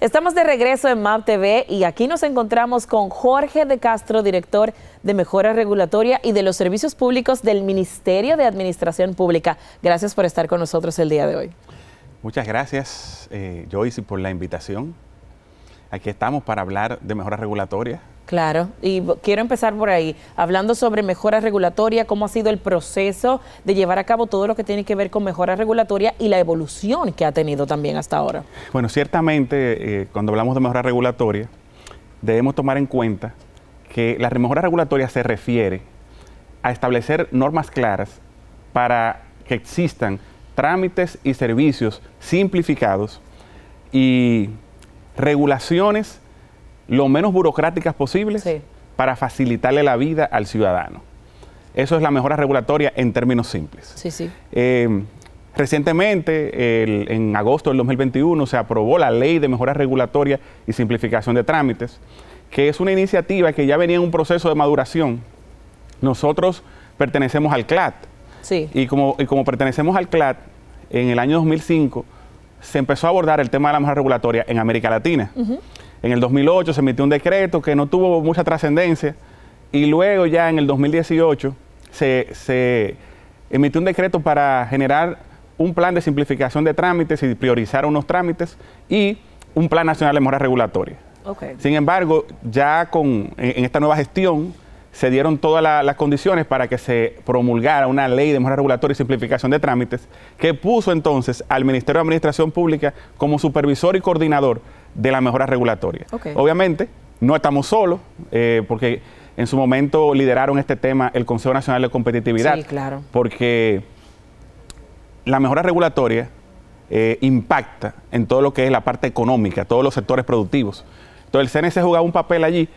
Estamos de regreso en MAP TV y aquí nos encontramos con Jorge de Castro, director de Mejora Regulatoria y de los Servicios Públicos del Ministerio de Administración Pública. Gracias por estar con nosotros el día de hoy. Muchas gracias, eh, Joyce, por la invitación. Aquí estamos para hablar de mejoras regulatoria. Claro, y quiero empezar por ahí, hablando sobre mejora regulatoria, cómo ha sido el proceso de llevar a cabo todo lo que tiene que ver con mejora regulatoria y la evolución que ha tenido también hasta ahora. Bueno, ciertamente eh, cuando hablamos de mejora regulatoria, debemos tomar en cuenta que la mejora regulatoria se refiere a establecer normas claras para que existan trámites y servicios simplificados y regulaciones lo menos burocráticas posibles para facilitarle la vida al ciudadano. Eso es la mejora regulatoria en términos simples. Eh, recientemente, en agosto del 2021, se aprobó la Ley de Mejora Regulatoria y Simplificación de Trámites, que es una iniciativa que ya venía en un proceso de maduración. Nosotros pertenecemos al CLAT. Y, como, pertenecemos al CLAT, en el año 2005 se empezó a abordar el tema de la mejora regulatoria en América Latina. En el 2008 se emitió un decreto que no tuvo mucha trascendencia y luego ya en el 2018 se, emitió un decreto para generar un plan de simplificación de trámites y priorizar unos trámites y un plan nacional de mejora regulatoria. Sin embargo, ya con, en, esta nueva gestión se dieron todas las condiciones para que se promulgara una ley de mejora regulatoria y simplificación de trámites que puso entonces al Ministerio de Administración Pública como supervisor y coordinador de la mejora regulatoria. Obviamente, no estamos solos, eh, porque en su momento lideraron este tema el Consejo Nacional de Competitividad. claro. Porque la mejora regulatoria eh, impacta en todo lo que es la parte económica, todos los sectores productivos. Entonces, el CNC jugaba un papel allí,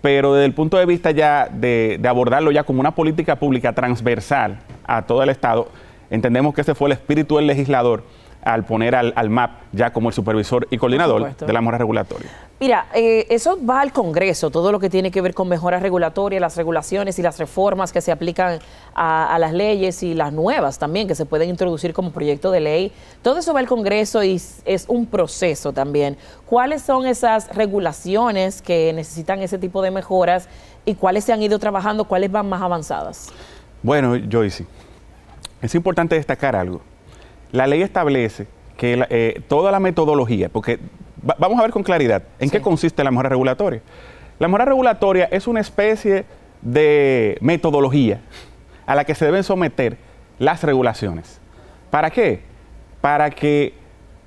pero desde el punto de vista ya de abordarlo ya como una política pública transversal a todo el Estado, entendemos que ese fue el espíritu del legislador al poner al, MAP ya como el supervisor y coordinador de la mejora regulatoria. Mira, eh, eso va al Congreso, todo lo que tiene que ver con mejoras regulatorias, las regulaciones y las reformas que se aplican a, las leyes y las nuevas también que se pueden introducir como proyecto de ley. Todo eso va al Congreso y es un proceso también. ¿Cuáles son esas regulaciones que necesitan ese tipo de mejoras y cuáles se han ido trabajando, cuáles van más avanzadas? Bueno, Joyce, es importante destacar algo. La ley establece que eh, toda la metodología, porque vamos a ver con claridad en qué consiste la mejora regulatoria. La mejora regulatoria es una especie de metodología a la que se deben someter las regulaciones. ¿Para qué? Para que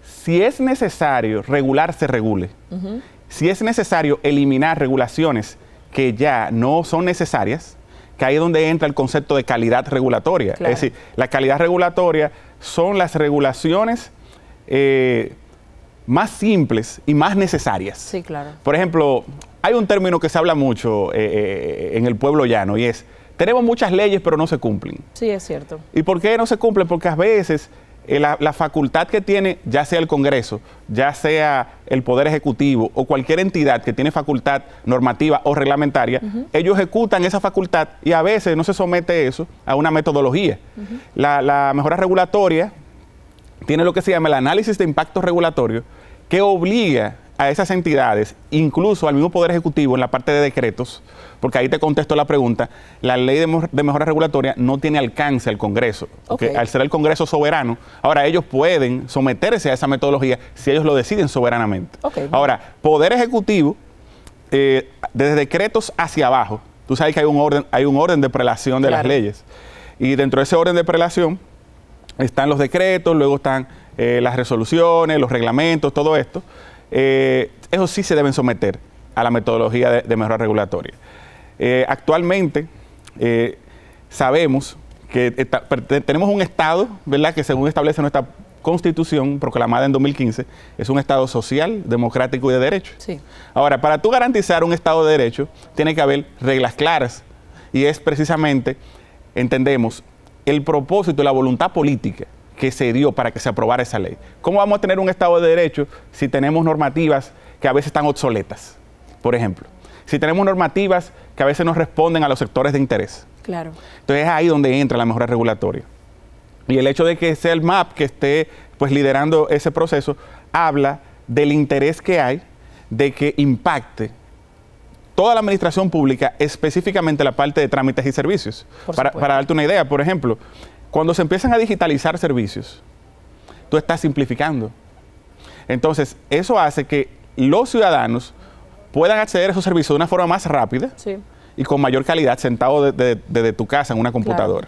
si es necesario regular, se regule. Si es necesario eliminar regulaciones que ya no son necesarias, que ahí es donde entra el concepto de calidad regulatoria. Es decir, la calidad regulatoria son las regulaciones eh, más simples y más necesarias. Sí, claro. Por ejemplo, hay un término que se habla mucho eh, eh, en el pueblo llano y es, tenemos muchas leyes pero no se cumplen. Sí, es cierto. ¿Y por qué no se cumplen? Porque a veces eh, la, facultad que tiene, ya sea el Congreso, ya sea el Poder Ejecutivo o cualquier entidad que tiene facultad normativa o reglamentaria, ellos ejecutan esa facultad y a veces no se somete eso a una metodología. la, la, mejora regulatoria tiene lo que se llama el análisis de impacto regulatorio, que obliga a esas entidades, incluso al mismo Poder Ejecutivo en la parte de decretos, porque ahí te contesto la pregunta, la ley de, mejora regulatoria no tiene alcance al Congreso, porque al ser el Congreso soberano, ahora ellos pueden someterse a esa metodología si ellos lo deciden soberanamente. ahora, Poder Ejecutivo, desde eh, decretos hacia abajo, tú sabes que hay un orden, hay un orden de prelación de las leyes, y dentro de ese orden de prelación están los decretos, luego están eh, las resoluciones, los reglamentos, todo esto. Eh, eso sí se deben someter a la metodología de, mejora regulatoria. Eh, actualmente eh, sabemos que tenemos un Estado, ¿verdad?, que según establece nuestra Constitución proclamada en 2015, es un Estado social, democrático y de derecho. Ahora, para tú garantizar un Estado de derecho, tiene que haber reglas claras. Y es precisamente, entendemos, el propósito, y la voluntad política que se dio para que se aprobara esa ley. ¿Cómo vamos a tener un Estado de Derecho si tenemos normativas que a veces están obsoletas? Por ejemplo, si tenemos normativas que a veces no responden a los sectores de interés. Claro. Entonces es ahí donde entra la mejora regulatoria. Y el hecho de que sea el MAP que esté pues liderando ese proceso habla del interés que hay de que impacte toda la administración pública, específicamente la parte de trámites y servicios. Para, para, darte una idea, por ejemplo, cuando se empiezan a digitalizar servicios, tú estás simplificando. Entonces, eso hace que los ciudadanos puedan acceder a esos servicios de una forma más rápida y con mayor calidad sentado desde tu casa en una computadora.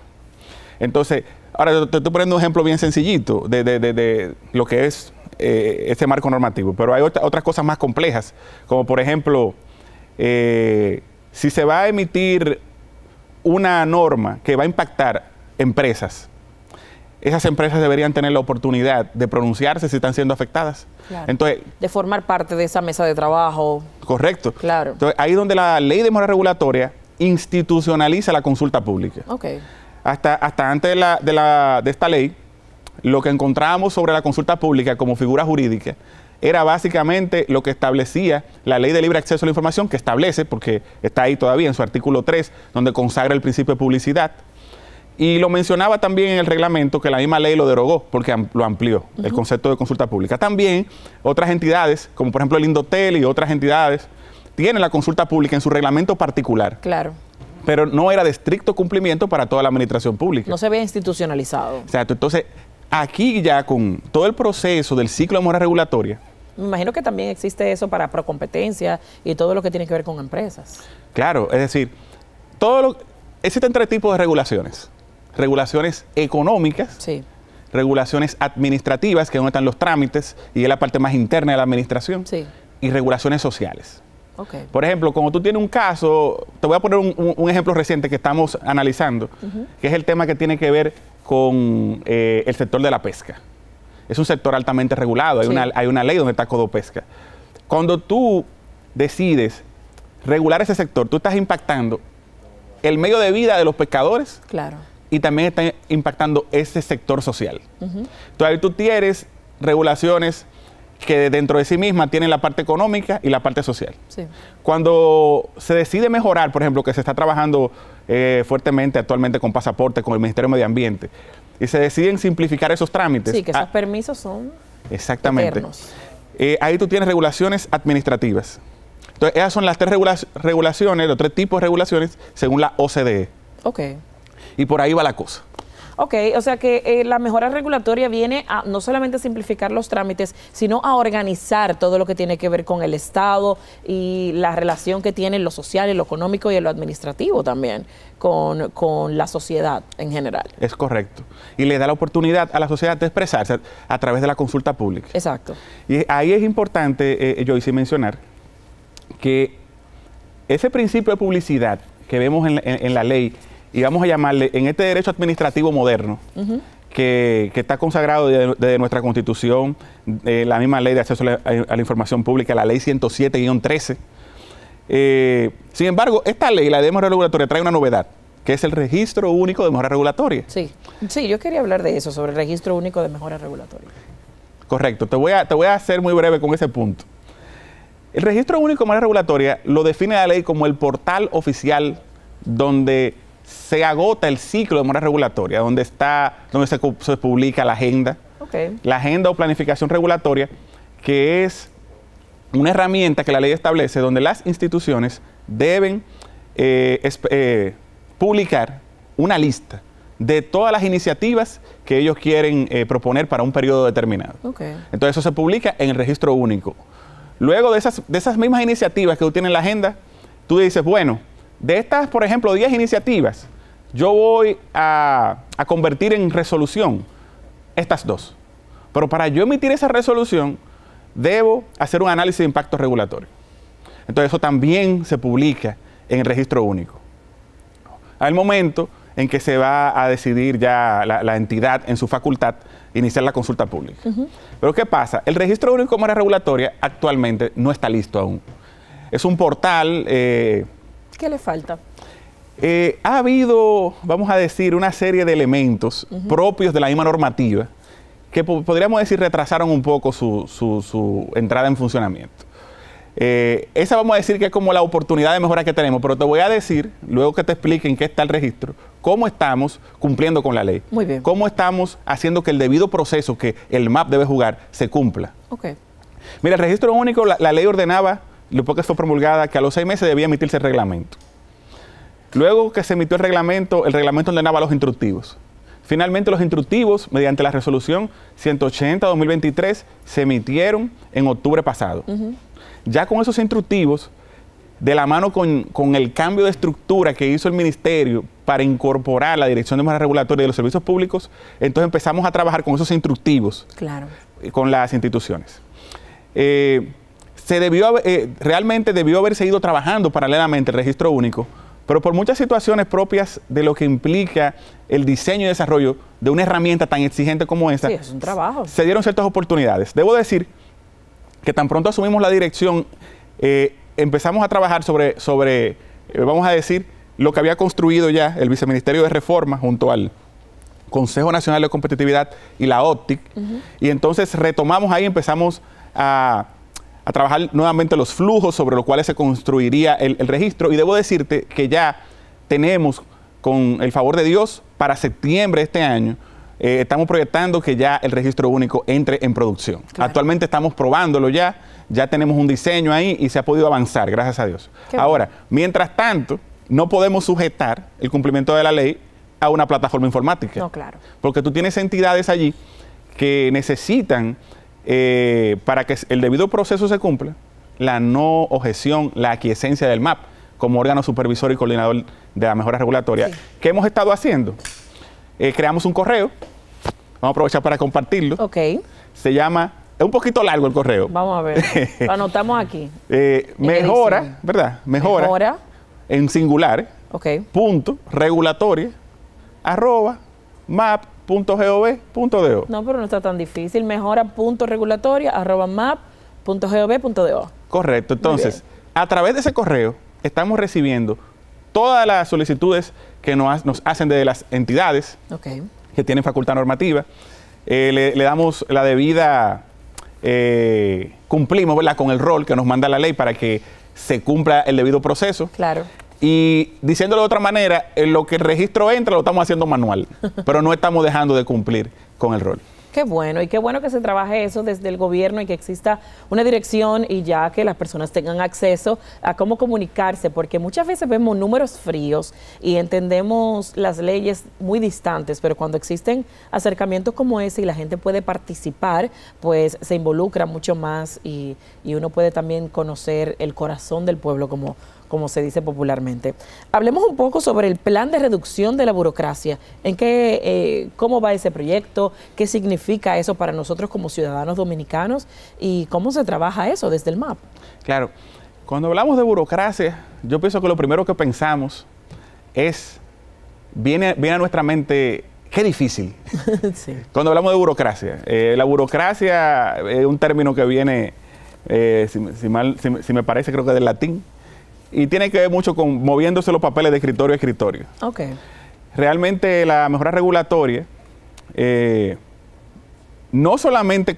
Entonces, ahora te estoy poniendo un ejemplo bien sencillito de, lo que es eh, este marco normativo, pero hay otras cosas más complejas, como por ejemplo, eh, si se va a emitir una norma que va a impactar empresas. Esas empresas deberían tener la oportunidad de pronunciarse si están siendo afectadas. Entonces, de formar parte de esa mesa de trabajo. Correcto. Claro. Entonces, ahí donde la ley de mora regulatoria institucionaliza la consulta pública. Okay. Hasta, hasta antes de, de esta ley, lo que encontrábamos sobre la consulta pública como figura jurídica era básicamente lo que establecía la ley de libre acceso a la información, que establece, porque está ahí todavía en su artículo 3, donde consagra el principio de publicidad, y lo mencionaba también en el reglamento que la misma ley lo derogó porque lo amplió el concepto de consulta pública. También otras entidades, como por ejemplo el Indotel y otras entidades, tienen la consulta pública en su reglamento particular. Claro. Pero no era de estricto cumplimiento para toda la administración pública. No se ve institucionalizado. Exacto. Entonces, aquí ya con todo el proceso del ciclo de mora regulatoria, me imagino que también existe eso para procompetencia y todo lo que tiene que ver con empresas. Claro, es decir, todo lo, existen tres tipos de regulaciones regulaciones económicas, regulaciones administrativas, que es donde están los trámites y es la parte más interna de la administración, y regulaciones sociales. Por ejemplo, cuando tú tienes un caso, te voy a poner un, ejemplo reciente que estamos analizando, que es el tema que tiene que ver con eh, el sector de la pesca. Es un sector altamente regulado, hay, una, hay una ley donde está CODO Pesca. Cuando tú decides regular ese sector, tú estás impactando el medio de vida de los pescadores. Claro y también está impactando ese sector social. Entonces, ahí tú tienes regulaciones que dentro de sí misma tienen la parte económica y la parte social. Cuando se decide mejorar, por ejemplo, que se está trabajando eh, fuertemente actualmente con pasaporte, con el Ministerio de Medio Ambiente, y se deciden simplificar esos trámites. Sí, que esos ah, permisos son exactamente. Eh, ahí tú tienes regulaciones administrativas. Entonces, esas son las tres regulaciones, los tres tipos de regulaciones según la OCDE. Ok. Y por ahí va la cosa. Ok, o sea que eh, la mejora regulatoria viene a no solamente simplificar los trámites, sino a organizar todo lo que tiene que ver con el Estado y la relación que tiene lo social, lo económico y lo administrativo también con, la sociedad en general. Es correcto. Y le da la oportunidad a la sociedad de expresarse a, través de la consulta pública. Exacto. Y ahí es importante, eh, eh, yo hice mencionar que ese principio de publicidad que vemos en la ley y vamos a llamarle, en este derecho administrativo moderno, que, está consagrado desde nuestra Constitución, eh, la misma ley de acceso a la, información pública, la ley 107-13. Eh, sin embargo, esta ley, la de mejora regulatoria, trae una novedad, que es el registro único de mejora regulatoria. Sí, sí, yo quería hablar de eso, sobre el registro único de mejora regulatoria. Correcto, te voy a, te voy a hacer muy breve con ese punto. El registro único de mejora regulatoria lo define la ley como el portal oficial donde se agota el ciclo de mora regulatoria, donde, está, donde se, publica la agenda, la agenda o planificación regulatoria, que es una herramienta que la ley establece donde las instituciones deben eh, eh, publicar una lista de todas las iniciativas que ellos quieren eh, proponer para un periodo determinado. Entonces eso se publica en el registro único. Luego de esas, de esas mismas iniciativas que tú tienes en la agenda, tú dices, bueno, de estas, por ejemplo, 10 iniciativas, yo voy a, convertir en resolución estas dos. Pero para yo emitir esa resolución, debo hacer un análisis de impacto regulatorio. Entonces eso también se publica en el registro único. Al momento en que se va a decidir ya la, entidad en su facultad iniciar la consulta pública. Pero ¿qué pasa? El registro único de era regulatoria actualmente no está listo aún. Es un portal eh, ¿Qué le falta? Eh, ha habido, vamos a decir, una serie de elementos propios de la misma normativa que podríamos decir retrasaron un poco su, entrada en funcionamiento. Eh, esa vamos a decir que es como la oportunidad de mejora que tenemos, pero te voy a decir, luego que te expliquen qué está el registro, cómo estamos cumpliendo con la ley. Muy bien. Cómo estamos haciendo que el debido proceso que el MAP debe jugar se cumpla. Ok. Mira, el registro único, la ley ordenaba que fue promulgada que a los seis meses debía emitirse el reglamento. Luego que se emitió el reglamento, el reglamento ordenaba los instructivos. Finalmente, los instructivos, mediante la resolución 180-2023, se emitieron en octubre pasado. Ya con esos instructivos, de la mano con, el cambio de estructura que hizo el ministerio para incorporar la Dirección de más Regulatoria de los Servicios Públicos, entonces empezamos a trabajar con esos instructivos, claro. con las instituciones. Eh, se debió, eh, realmente debió haberse ido trabajando paralelamente el registro único, pero por muchas situaciones propias de lo que implica el diseño y desarrollo de una herramienta tan exigente como esta, se dieron ciertas oportunidades. Debo decir que tan pronto asumimos la dirección, eh, empezamos a trabajar sobre, sobre eh, vamos a decir, lo que había construido ya el Viceministerio de Reforma junto al Consejo Nacional de Competitividad y la OPTIC. Y entonces retomamos ahí, empezamos a a trabajar nuevamente los flujos sobre los cuales se construiría el, registro. Y debo decirte que ya tenemos, con el favor de Dios, para septiembre de este año, eh, estamos proyectando que ya el registro único entre en producción. Actualmente estamos probándolo ya, ya tenemos un diseño ahí y se ha podido avanzar, gracias a Dios. Ahora, mientras tanto, no podemos sujetar el cumplimiento de la ley a una plataforma informática. No, claro. Porque tú tienes entidades allí que necesitan eh, para que el debido proceso se cumpla, la no objeción, la aquiescencia del MAP como órgano supervisor y coordinador de la mejora regulatoria. ¿Qué hemos estado haciendo? Eh, creamos un correo, vamos a aprovechar para compartirlo. Se llama, es un poquito largo el correo. Vamos a ver, lo anotamos aquí. Eh, mejora, ¿verdad? Mejora, mejora. En singular. Ok. Punto, regulatoria, arroba, map, no, pero no está tan difícil. Mejora Correcto. Entonces, a través de ese correo estamos recibiendo todas las solicitudes que nos, hacen de las entidades que tienen facultad normativa. Eh, le, damos la debida, eh, cumplimos con el rol que nos manda la ley para que se cumpla el debido proceso. Claro. Y diciéndolo de otra manera, en lo que el registro entra lo estamos haciendo manual, pero no estamos dejando de cumplir con el rol. Qué bueno, y qué bueno que se trabaje eso desde el gobierno y que exista una dirección y ya que las personas tengan acceso a cómo comunicarse, porque muchas veces vemos números fríos y entendemos las leyes muy distantes, pero cuando existen acercamientos como ese y la gente puede participar, pues se involucra mucho más y, y uno puede también conocer el corazón del pueblo como como se dice popularmente. Hablemos un poco sobre el plan de reducción de la burocracia. ¿En qué, eh, cómo va ese proyecto? ¿Qué significa eso para nosotros como ciudadanos dominicanos? ¿Y cómo se trabaja eso desde el MAP? Claro. Cuando hablamos de burocracia, yo pienso que lo primero que pensamos es, viene, viene a nuestra mente Qué difícil. Cuando hablamos de burocracia, eh, la burocracia es un término que viene, eh, si, mal, si, me parece, creo que del latín, y tiene que ver mucho con moviéndose los papeles de escritorio a escritorio. Realmente la mejora regulatoria eh, no solamente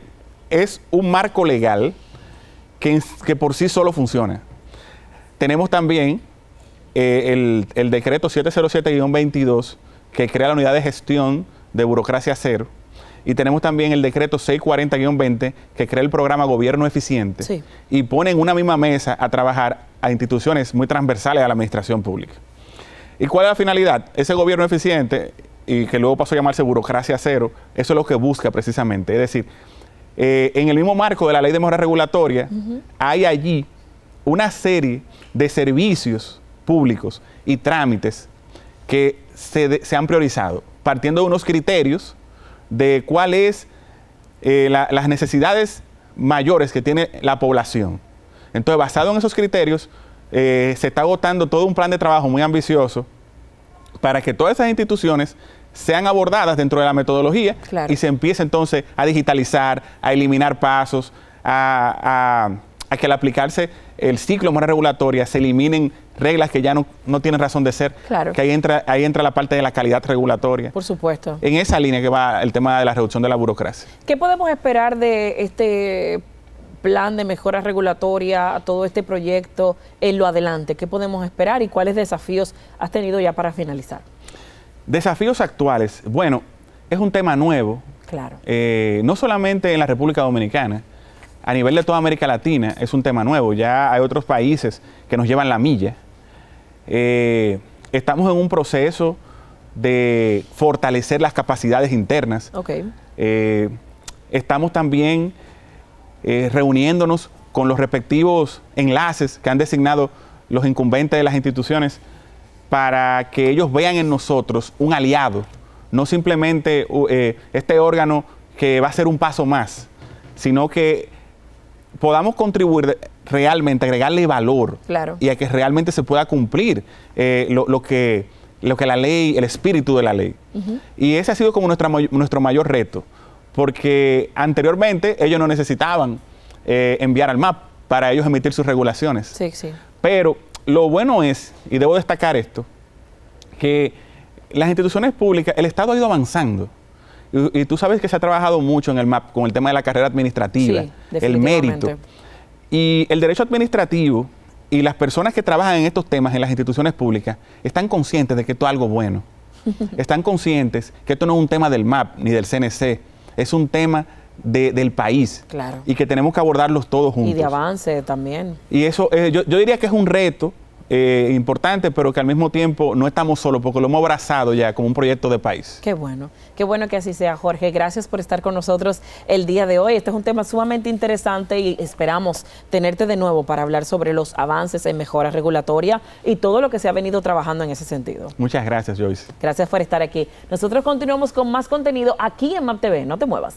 es un marco legal que, que, por sí solo funciona. Tenemos también eh, el decreto 707-22 que crea la unidad de gestión de burocracia cero, y tenemos también el decreto 640-20 que crea el programa Gobierno Eficiente y pone en una misma mesa a trabajar a instituciones muy transversales a la administración pública. ¿Y cuál es la finalidad? Ese gobierno eficiente, y que luego pasó a llamarse burocracia cero, eso es lo que busca precisamente. Es decir, eh, en el mismo marco de la ley de mejora regulatoria, hay allí una serie de servicios públicos y trámites que se, se han priorizado, partiendo de unos criterios de cuáles eh, las necesidades mayores que tiene la población. Entonces, basado en esos criterios, eh, se está agotando todo un plan de trabajo muy ambicioso para que todas esas instituciones sean abordadas dentro de la metodología y se empiece entonces a digitalizar, a eliminar pasos, a, que al aplicarse el ciclo de regulatoria se eliminen reglas que ya no, tienen razón de ser. Claro. Que ahí entra, ahí entra la parte de la calidad regulatoria. Por supuesto. En esa línea que va el tema de la reducción de la burocracia. ¿Qué podemos esperar de este plan de mejora regulatoria, todo este proyecto en lo adelante? ¿Qué podemos esperar y cuáles desafíos has tenido ya para finalizar? Desafíos actuales. Bueno, es un tema nuevo. Claro. Eh, no solamente en la República Dominicana, a nivel de toda América Latina es un tema nuevo. Ya hay otros países que nos llevan la milla eh, estamos en un proceso de fortalecer las capacidades internas. Eh, estamos también eh, reuniéndonos con los respectivos enlaces que han designado los incumbentes de las instituciones para que ellos vean en nosotros un aliado, no simplemente este órgano que va a ser un paso más, sino que podamos contribuir realmente, agregarle valor y a que realmente se pueda cumplir eh, lo, que, lo que la ley, el espíritu de la ley. Y ese ha sido como nuestra, nuestro mayor reto, porque anteriormente ellos no necesitaban eh, enviar al MAP para ellos emitir sus regulaciones. Pero lo bueno es, y debo destacar esto, que las instituciones públicas, el Estado ha ido avanzando. Y, tú sabes que se ha trabajado mucho en el MAP con el tema de la carrera administrativa, el mérito. Y el derecho administrativo y las personas que trabajan en estos temas en las instituciones públicas están conscientes de que esto es algo bueno. están conscientes que esto no es un tema del MAP ni del CNC, es un tema del país. Claro. Y que tenemos que abordarlos todos juntos. Y de avance también. Y eso, eh, yo, yo diría que es un reto eh, importante, pero que al mismo tiempo no estamos solos porque lo hemos abrazado ya como un proyecto de país. Qué bueno, qué bueno que así sea, Jorge. Gracias por estar con nosotros el día de hoy. Este es un tema sumamente interesante y esperamos tenerte de nuevo para hablar sobre los avances en mejora regulatoria y todo lo que se ha venido trabajando en ese sentido. Muchas gracias, Joyce. Gracias por estar aquí. Nosotros continuamos con más contenido aquí en MAP TV. No te muevas.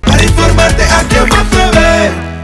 Para informarte aquí en MAP